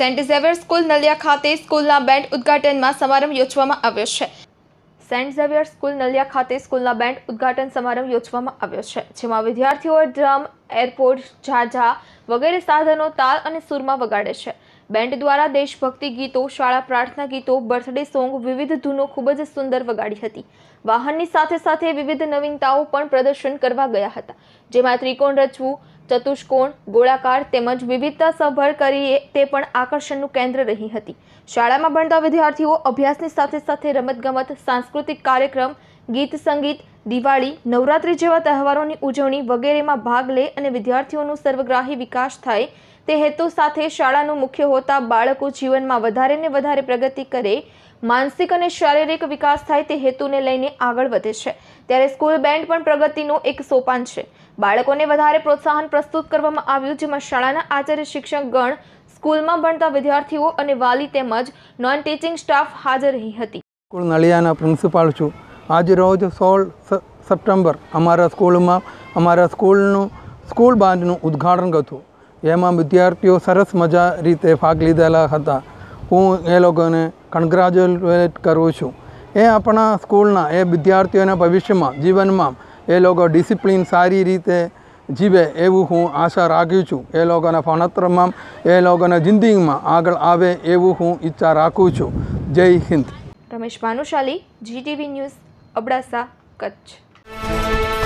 Saint Xavier school Naliya ખાતે સ્કૂલના band ઉદ્ઘાટનમાં સમારંભ યોજવામાં આવ્યો છે સેન્ટ ઝેવિયર સ્કૂલ નલિયા ખાતે સ્કૂલના બેન્ડ ઉદ્ઘાટન સમારંભ યોજવામાં આવ્યો છે જેમાં વિદ્યાર્થીઓ ડ્રમ એરપોર્ટ ઝાઝા વગેરે સાધનો તાલ અને સૂરમાં વગાડે છે બેન્ડ દ્વારા દેશભક્તિ ગીતો શાળા પ્રાર્થના ગીતો બર્થડે સોંગ વિવિધ ધૂનો ખૂબ જ સુંદર વગાડી હતી વાહનની સાથે સાથે વિવિધ નવીનતાઓ પણ પ્રદર્શન કરવા ગયા હતા જેમાં ત્રિકોણ રચવું ચતુષ્કોણ ગોળાકાર તેમજ વિવિધતા સભર કરીએ તે પણ આકર્ષણનું કેન્દ્ર રહી હતી શાળામાં ભણતા વિદ્યાર્થીઓ અભ્યાસની સાથે સાથે રમતગમત સાંસ્કૃતિક કાર્યક્રમ ગીત સંગીત દિવાળી નવરાત્રી જેવા તહેવારોની ઉજવણી વગેરેમાં ભાગ લે અને વિદ્યાર્થીઓનું સર્વગ્રાહી વિકાસ થાય તે હેતુ સાથે શાળાનું મુખ્ય હોતા બાળકો જીવનમાં વધારે ને વધારે પ્રગતિ કરે માનસિક અને શારીરિક વિકાસ થાય તે હેતુને લઈને આગળ વધે છે ત્યારે સ્કૂલ બેન્ડ પણ પ્રગતિનું એક સોપાન છે બાળકોને વધારે પ્રોત્સાહન પ્રસ્તુત કરવામાં આવ્યું જેમાં શાળાના આચાર્ય શિક્ષક ગણ સ્કૂલમાં ભણતા વિદ્યાર્થીઓ અને વાલી તેમજ નોન ટીચિંગ સ્ટાફ હાજર રહી હતી સ્કૂલ નળિયાના પ્રિન્સિપાલ છું આજ રોજ સોળ સપ્ટેમ્બર અમારા સ્કૂલમાં અમારા સ્કૂલનું સ્કૂલ બાંધનું ઉદ્ઘાટન હતું એમાં વિદ્યાર્થીઓ સરસ મજા રીતે ભાગ લીધેલા હતા હું એ લોકોને કન્ગ્રેચ્યુલેટ કરું છું એ આપણા સ્કૂલના એ વિદ્યાર્થીઓના ભવિષ્યમાં જીવનમાં એ લોકો ડિસિપ્લિન સારી રીતે જીવે એવું હું આશા રાખું છું એ લોકોના ભણતરમાં એ લોકોના જિંદગીમાં આગળ આવે એવું હું ઈચ્છા રાખું છું જય હિન્દ રમેશ ભાનુશાલી જીટીવી ન્યૂઝ અબડાસા કચ્છ